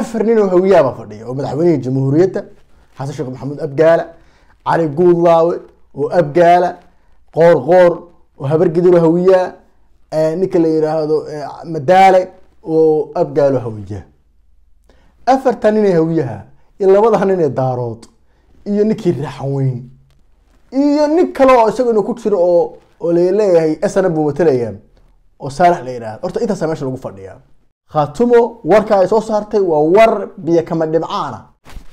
afar nin oo hawiyaaba fadhiya oo madaxweynihii jamhuuriyadda xasan sheekh maxamuud abgaala cali guudlaawe oo abgaala qoor qoor oo habargidiro hawiyaa ninka la yidhaahdo madaale oo abgaalo hawiya afarta nin ee hawiyaha iyo labada nin ee daarood iyo ninkii raxweyn iyo nin kale oo isaguna ku jiro oo oo laleeyahay asana buu matalayaa oo saalax la yidhahdo horta intaasaa meesha lagu fadhiyaa khaatumo warka ay soo saartay waa war biyo kama dhibcaana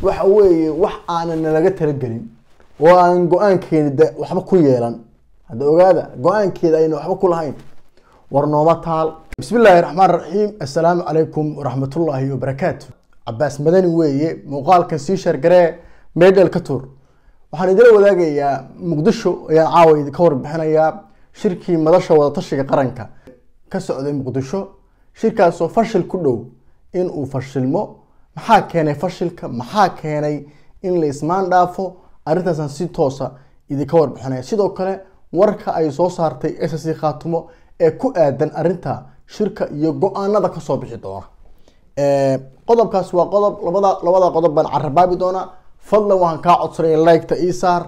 waxa weeye wax aana nalaga talagelin oo aan go-aankeeda waxba ku yeelan hadda ogaada go-aankeeda ayna waxba ku lahayn war nooma taal bismi illaahi raxmaan raxiim assalaamu calaykum waraxmatullaahi wabarakaatu cabaas madani weeye muuqaalkan sii shargaree meedheel ka tur waxaan idila wadaagayaa muqdisho ayaan caawa ka warbixinayaa shirkii madasha wadatashiga qaranka ka socday muqdisho shirkaasoo fashil ku dhow in uu fashilmo maxaa keenay fashilka maxaa keenay in la ismaan dhaafo arrintaasaan si toosa idinka warbixinaya sidoo kale warka ay soo saartay s c khaatumo ee ku aadan arrinta shirka iyo go-aanada kasoo bixi doona qodobkaas waa qodob labada labada qodob baan carabaabi doonaa fadlan waxaan kaa codsanaya liketa isaar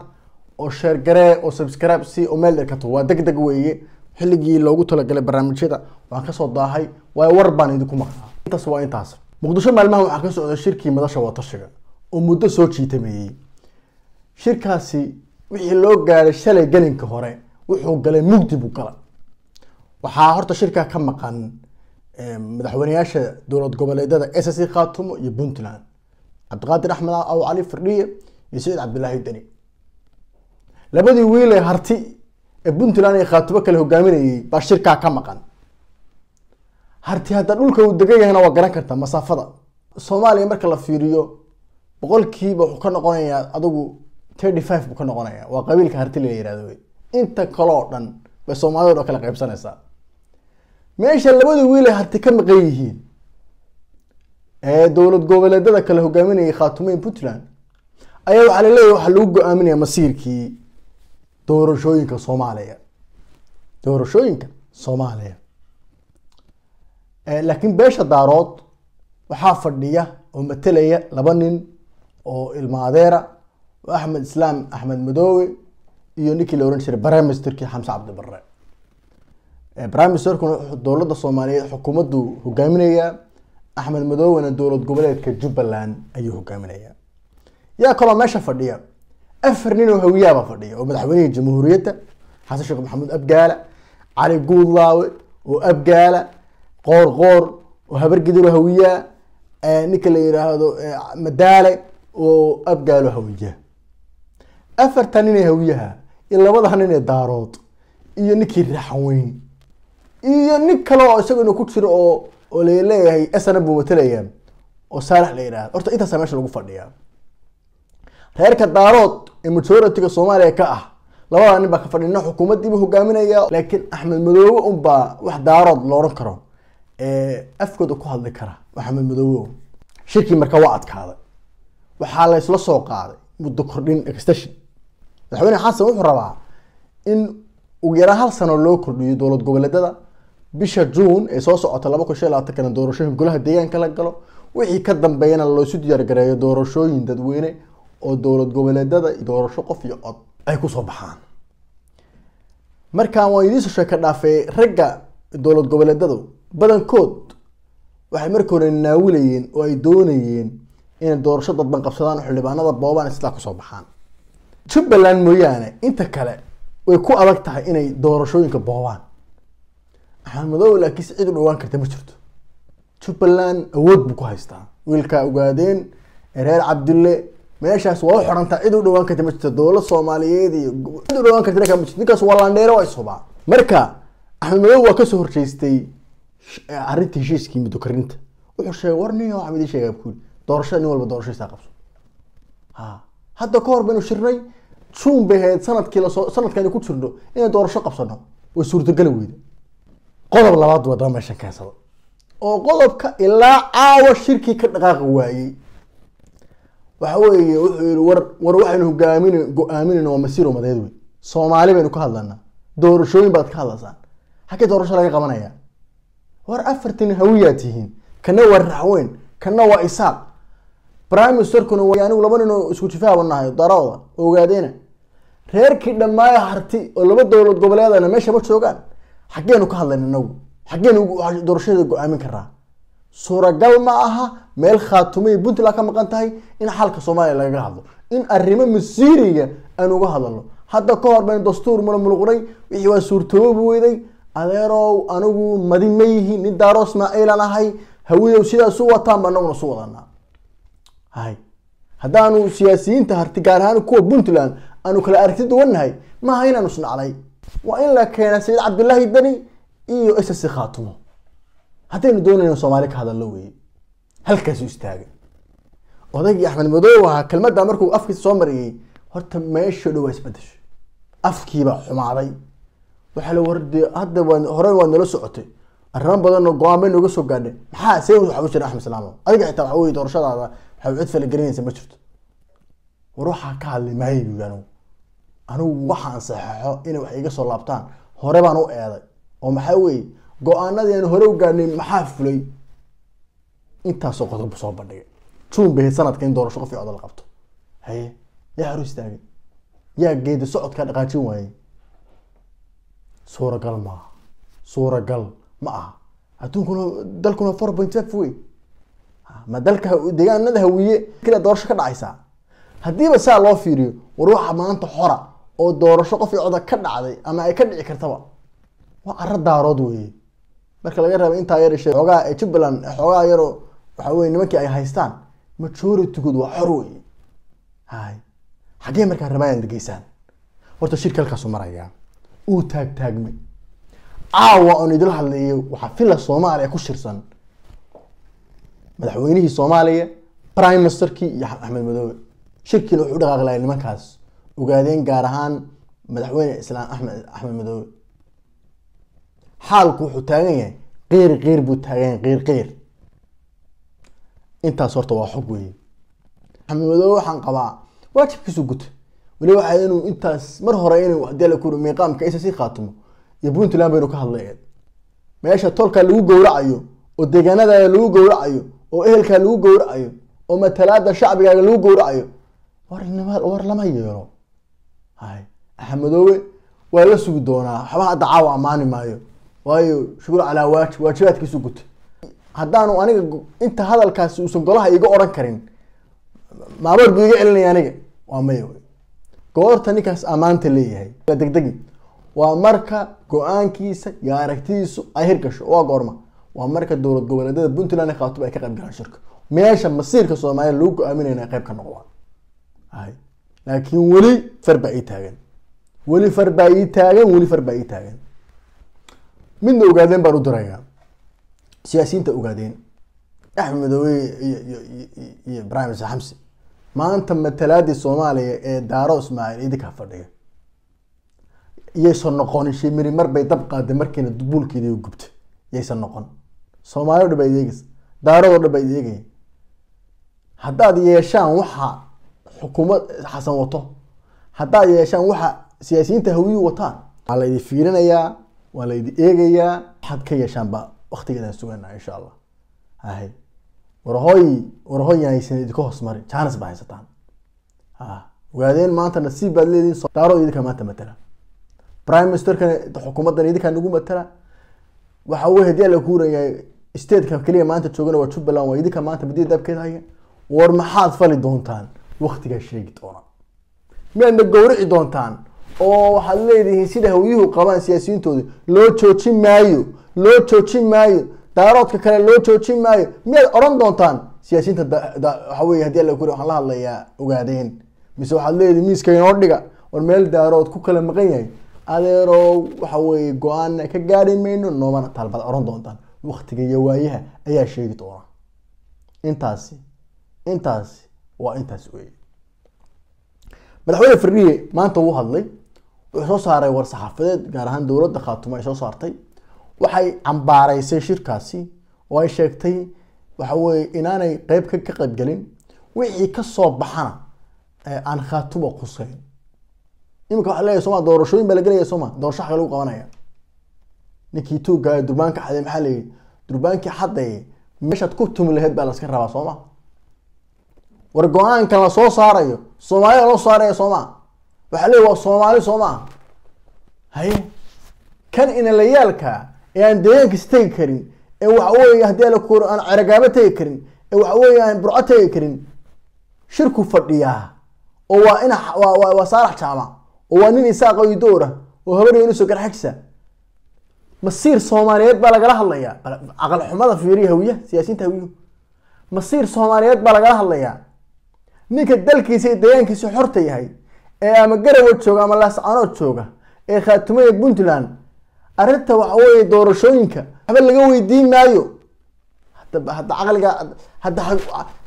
oo sheergaree oo subscribe si oo meel dherkato waa deg deg weeye xilligii loogu talagalay barnaamijyada waan kasoo daahay waayo war baan idinku maqnaa intaas waa intaas muqdisho maalmaha waxaa ka socday shirkii madasha watashiga oo muddo soo jiitameeyey shirkaasi wixii loo gaadhay shalay gelinka hore wuxuu galay mugdi buu gala waxaa horta shirkaa ka maqan madaxweyneyaasha dowlad goboleedyada s c khaatumo iyo puntland cabdiqaadir axmed aw cali fardhiye iyo saciid cabdilaahi deni labadii wiil harti ee puntland ay khaatubo kale hogaaminayay baa shirkaa ka maqan harti hadda dhulka uu degan yahayna waa garan kartaa masaafada soomaaliya marka la fiiriyo boqolkiiba wuxuu ka noqonayaa adigu thirty five buu ka noqonaya waa qabiilka harti la yihahdo wey inta kaleo dhan bay soomaalida o kala qaybsanaysaa meesha labada wiil ay harti ka maqan yihiin ee dowlad goboleedada kale hogaaminayay khaatumeyn puntland ayaa waxaa laleeyahy waxaa lagu go-aaminaya masiirkii doorashooyinka soomaaliya doorashooyinka soomaaliya laakiin beesha daarood waxaa fadhiya oo matelaya laba nin oo ilmaadeera oo axmed islaam axmed madoowe iyo ninkii la ohan jiray brimesterkii xamse cabdibare bare brimesterkuna dowladda soomaaliyeed xukuumaddu hogaaminayaa axmed madoowena dowlad goboleedka jubbaland ayuu hogaaminayaa yaa kaloo meesha fadhiya afar nin oo baa fadhiya oo madaxweynihii jamhuuriyadda xasan sheekh maxamuud abgaala cali guudlaawe oo abgaala qoor qoor oo habargidiro hawiyaa ninka la yidhaahdo madaale oo abgaalo hawiya afarta nin ee hawiyaha iyo labadaha nin ee daarood iyo ninkii raxweyn iyo nin kale oo isaguna ku jiro oo oo laleeyahay asana buu matalayaa oo saalax la yidhahdo horta intaasaa meesha lagu fadhiyaa reerka daarood ee majoritiga soomaaliya ka ah labadaa nin baa ka fadhina xukuumaddiibu hogaaminaya laakiin axmed madoowe unbaa wax daarood la odhan karo ee afkooda ku hadli kara axmed madoowe shirkii marka waa adkaaday waxaa la soo qaaday muddo kordhin extension madaxweyne xasan wuxuu rabaa in ugu yaraan hal sano loo kordhiyo dowlad goboleedyada bisha juun ee soo socota laba kun shan iyo labaatankana doorashooyin golaha deegaanka la galo wixii ka dambeeyana loosu diyaargareeyo doorashooyin dadweyne oo dowlad goboleedada doorasho qof iyo cod ay kusoo baxaan markaan waan idiinsoo sheeka dhaafay ragga dowlad goboleedadu badankood waxay markii hore naawilayeen oo ay doonayeen inay doorasho dadban qabsadaan oo xildhibaanada boobaan islaa kusoo baxaan jubbaland mooyaane inta kale way ku adag tahay inay doorashooyinka boobaan maxamed madow laakiin si cid u dhawaan karta ma jirto jubbaland awood buu ku haystaa wiilkaa ogaadeen reer cabdille meeshaas waa u xirantaa cid u dhawaan karta ma jirto dowlad soomaaliyeed iyo cid u dhawaan karta ma jirto ninkaas waa landheere waa ishubaa marka axmed madow waa kasoo horjeestay eh, arrinta heshiiskii muddo wuxuu sheegay war nin waxaa idiin sheegaa buu doorashada nin walba doorashadiisa qabso ha hadda ka hor baynu shirnay juun bay ahayd sanadkii lasoo sanadkaani ku jirno inay doorasho qabsano way suurtageli weyda qodob labaad wadama meeshan keensada oo qodobka ilaa caawa shirkii ka dhaqaaqi waayey waxa weeye wuxuu yii war war waxaynu hogaamin go-aaminayna waa masiir umadeed wey soomaali baynu ka hadlanaa doorashooyin baad ka hadlasaan hake doorasho laga qabanaya war afartin hawiyaad tihiin kana waa raxweyn kana waa isaaq prime ministerkuna w anigu laba ninoo isku jifaaba nahay darooda ogaadeena reerkii dhammaayo harti oo laba dowlad goboleedana meesha ma joogaan xageenu ka hadlan inagu xageenu doorashada go-aamin karaa suuragal ma aha meel khaatumiya puntland ka maqan tahay in xalka soomaaliya lagaga hadlo in arrimo masiiriga aan uga hadalno hadda ka hor bayn dastuur mula wixii waa suurtoobobu weyday adeerow anigu madi ma yihin nin daaroos maailan ahay hawidow sidaasu wataanba anaguna su wadanaa hay haddaanu siyaasiyiinta harti gaar ahaan kuwa puntland aanu kala aragti duwannahay maaha inaanu isnaclay waa in la keena sayid cabdilaahi dani iyo ssc khaatumo haddaynu doonayno soomaali ka hadallo weeye halkaasu istaagay odaygii axmed madow ahaa kelmaddaa markuu afkiisa soo mariyey horta meesho dhow waa isbedesho afkiibaa xumaaday waxaa la wardee hadda waan hore waad nala socotay arrimo badanoo go-aan bay soo gaadhay maxaa see waxa u jira axmed salaamo adiga xitaa waxa weye doorashadaada waxa cid fala ma jirto war waxaa ka hadlay maayo buuri anugu anigu waxaan inay wax iga soo laabtaan hore baan u eeday oo maxaa weeye go-aanadii aan hore ugaanay maxaa fulay intaasoo qodob soo bandhigay jun bay sanadka in doorasho qof oda qabto haye yaa hor istaagay yaa geedi socodka dhaqaajin waayey suuragal maaha suuragal ma aha adduunkuna dalkuna four point five wey ah, ma dalka deegaanada hawiye kila doorasho ka dhacaysaa haddiiba saa loo fiiriyo war waxa maanta xora oo doorasho qof oda ka dhacday ama ay ka dhici kartaba waa caro daarood weeye marka laga reebo intaa yarishe xoogaa jubbaland xoogaa yaro waxaa weye nimankii ay haystaan majoritigood waa xor wey hay xaggee markaa rabaayaan degeysaan horta shirka halkaasu marayaa uu taagtaagmay caawa oon idil hadlayo waxaa fila soomaaliya ku shirsan madaxweynihii soomaaliya prime ministerkii iyo axmed madoobe shirkiina wuxuu u dhaqaaqlaya nimankaas ogaadeen gaar ahaan madaxweyne islaam axmed axmed madoobe xaalku wuxuu taagan yahay qeyr qeyr buu taagan yahay qeyr qeyr intaas horta waa xog weeye maxamedmadobe waxaan qabaa waajibkiisu guta waliba waxaa inuu intaas mar hore inuu hadii la kuri miiqaamka isa sii qaatimo iyo puntland ba ka hadlayeed meesha tolkaa lagu gowracayo oo deegaanadaada lagu gowracayo oo ehelkaa lagu gowracayo oo matalaada shacbigaaga lagu gowracayo war lama yeelo hay axmedoobe waa la sugi doonaa waxbaha dacaawa amaani maayo waayo shukur calaa waajib waajibaadkiisu guta haddaanu aniga inta hadalkaasi uusan golaha iga oran karin maamoor buu iga celinaya aniga waa maya goorta ninkaas ammaanta leeyahay degdegi waa marka go-aankiisa iyo aragtidiisu ay hirgasho waa goorma waa marka dowlad goboleedyada puntland khaatuba ay ka qayb galaan shirka meesha masiirka soomaaliya lagu go-aaminaya inay qayb ka noqdaan laakiin weli far baa ii taagan weli far baa ii taagan weli far baa ii taagan midna ogaadeen baan u dirayaa siyaasiyiinta ogaadeen axmed madoobe iyo ibrahim ise xamsi maanta matalaadii soomaaliya ee daaro ismaaciil idinkaa fadhiya yaysan noqon shimiri marbay dab qaaday markiina dubuulkeeda gubta yaysan noqon soomaali o dhan baad eegeysa daaradoo dhan baa eegaya haddaad yeeshaan waxa xukuumad xasan wato haddaad yeeshaan waxa siyaasiyiinta hawiyu wataan waxaa la fiirinayaa waa la laydi eegayaa waxaad ka yeeshaanba waktigeedaan sugana insha allah ahay warahooyi warahooyi haysan idinka marin jaanis ba haysataan ha ogaadeen maanta nasiib baad leedihin sodhaaro idinka maanta matala prime ministerkan xukuumaddan idinkaa nagu matala waxa wey haddii ala kuuranyahay stateka keliya maanta joogana waa jubbaland waa idinka maanta badiya dabkeed haya war maxaad fali doontaan waktigaa sheegi doona miyaadna gowrici doontaan oo waxaad leedihiin sida hawyuhu qabaan siyaasiyintooda loo joojin maayo loo joojin maayo daaroodka kale loo joojin maayo miyaad odhan doontaan siyaasiyiinta waxa wey hadii alla kuri waxaan la hadlayaa ogaadeen mise waxaad leedihi miiska inoo dhiga or meel daarood ku kala maqan yahay adeeroo waxa weye go-aan ka gaari mayno noomana taalbaad odhan doontaan waktiga iyo waayaha ayaa sheegi doona intaasi intaasi waa intaas wey madaxweyne fardiye maanta wuu hadlay wuxuu soo saaray war saxaafadeed gaar ahaan dowladda khaatumo ay soo saartay waxay cambaareysay shirkaasi oo ay sheegtay waxa weye inaanay qeyb ka ka qaybgelin wixii kasoo baxana aan khaatumo khuseyn iminka waa leeya soma doorashooyin baa lagelaya sooma doorasho xaga lagu qabanaya ninkii tuuggaay durbaanka xadee maxaa layidhi durbaankii xadaye meeshaad ku tumi laheyd baa laska rabaa sooma war go aanka la soo saarayo soomaaliya loo saaraya sooma waxaa leey waa soomaali soo maaha haye kan inalayaalka ee aan deegaankis tegi karin ee waxa weeye haddii alakor aan ceragaabo tegi karin ee waxa weeye aan burco tegi karin shirku fadhiyaa oo waa ina waa saalax jaama oo waa nin isaaqa iyo oo habaryo inuso garxagsa masiir soomaaliyeed baa lagala hadlayaa caqal xumada fiiriya hawiyaha siyaasiyiinta hawiyu masiir soomaaliyeed baa lagala hadlayaa ninka dalkiisa iyo deegaankiisa xorta yahay ee ama garawa jooga ama laascanood jooga ee khaatumada puntland arrinta waxaweye doorashooyinka waxba laga weydiin maayo hadda hadda caqliga hadda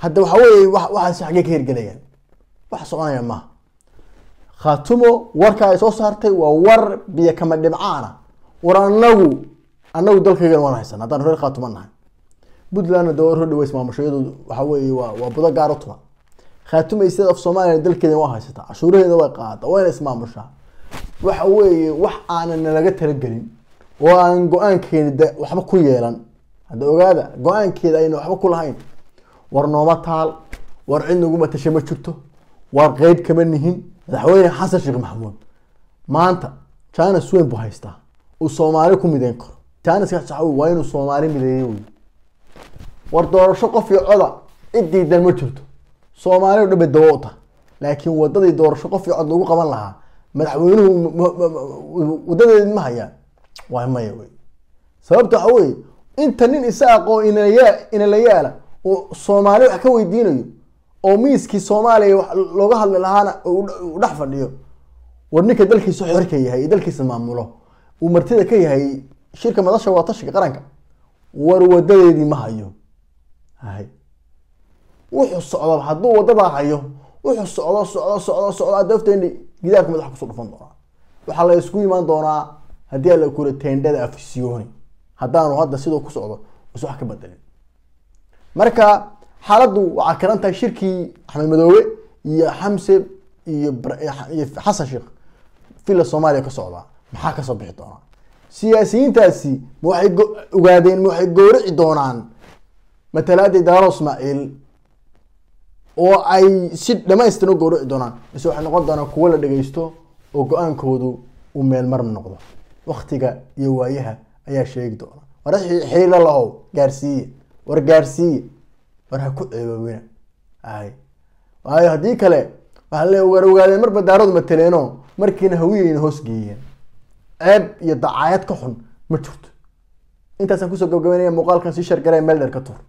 hadda waxa weye waxaas xaggee ka hirgelayaan wax soconaya maaha khaatumo warka ay soo saartay waa war biyo kama dhibcaana war anagu anagu dalkaygan waan haysan haddaan horer khaatumo nahay puntlandna de war hordhaweys maamusho waxa weye waa waa budo gaar u tuman khaatumayseed af soomaaliya dalkeeda waa haysataa cashuuraheeda way qaadata wayna ismaamushaa waxa weeye wax aanan nalaga talagelin oo aanan go-aankeeni waxba ku yeelan hadda ogaada go-aankeeda ayna waxba ku lahayn war nooma taal war cid nagu tasha ma jirto war qeyb kama nihin madaxweyne xasan sheekh maxamuud maanta janes weyn buu haystaa uu soomaali ku mideyn karo janeskaas waxa waa inuu soomaali mideeyey wey war doorasho qof iyo coda cid diidan ma jirto soomaaliya o dhan bay dawo u tahay laakiin wadadii doorasho qofkii cod lagu qaban lahaa madaxweynuhu wadadeed ma hayaa way maya wey sababta waxa weye inta nin isa aqoo inalaya inalayaala oo soomaaliya wax ka weydiinayo oo miiskii soomaaliya wax looga hadli lahaana u dhex fadhiyo war ninka dalkiisa xorka yahay ee dalkiisa maamulo uu martida ka yahay shirka madasha waa tashiga qaranka war wadadeedii ma hayo wuxuu socdo haduu wadadaa hayo wuxuu socdo socdo socdo socdo adoofteeni gidaarku madaxa kusoo dhufan doonaa waxaa la isku imaan doonaa haddii ala kula teendhada afisyooni haddaanu hadda siduu ku socdo is wax ka bedelin marka xaaladdu waxaa karan tahay shirkii axmed madoobe iyo xamse iyo iyo xasan sheekh villa soomaaliya ka socdaa maxaa kasoo bixi doonaa siyaasiyiintaasi ma waxay ogaadeen ma waxay gowrici doonaan matalaadii daaro ismaaciil oo ay si dhamaystiran u gowraci doonaan mise waxay noqon doonaan kuwo la dhagaysto oo go-aankoodu uu meelmar noqdo waktiga iyo waayaha ayaa sheegi doona war xiilo lahow gaarsiiye war gaarsiiye war ha ku ceebaawina ay waayo haddii kale waxaa le war ogaadeen marba daaradu mateleeno markiina hawiyeyna hoosgeeyeen ceeb iyo dacaayad ka xun ma jirto intaasaan kusoo gabagabeynaya muuqaalkan sii shargaraya meel dheer ka tur